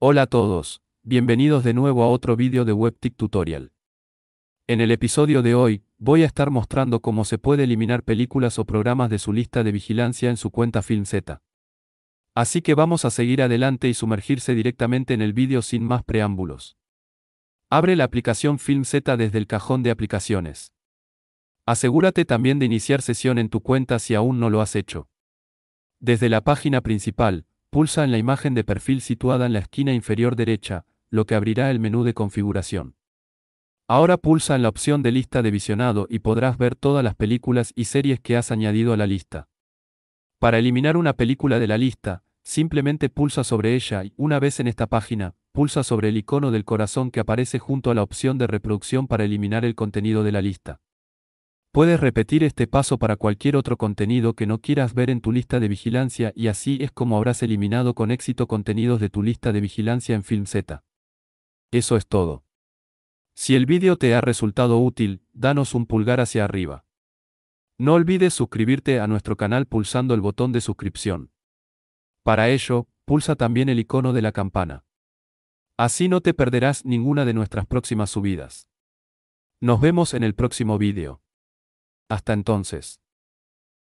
Hola a todos, bienvenidos de nuevo a otro vídeo de WebTik Tutorial. En el episodio de hoy, voy a estar mostrando cómo se puede eliminar películas o programas de su lista de vigilancia en su cuenta FilmZ. Así que vamos a seguir adelante y sumergirse directamente en el vídeo sin más preámbulos. Abre la aplicación FilmZ desde el cajón de aplicaciones. Asegúrate también de iniciar sesión en tu cuenta si aún no lo has hecho. Desde la página principal, Pulsa en la imagen de perfil situada en la esquina inferior derecha, lo que abrirá el menú de configuración. Ahora pulsa en la opción de lista de visionado y podrás ver todas las películas y series que has añadido a la lista. Para eliminar una película de la lista, simplemente pulsa sobre ella y una vez en esta página, pulsa sobre el icono del corazón que aparece junto a la opción de reproducción para eliminar el contenido de la lista. Puedes repetir este paso para cualquier otro contenido que no quieras ver en tu lista de vigilancia y así es como habrás eliminado con éxito contenidos de tu lista de vigilancia en FilmZ. Eso es todo. Si el vídeo te ha resultado útil, danos un pulgar hacia arriba. No olvides suscribirte a nuestro canal pulsando el botón de suscripción. Para ello, pulsa también el icono de la campana. Así no te perderás ninguna de nuestras próximas subidas. Nos vemos en el próximo vídeo. Hasta entonces.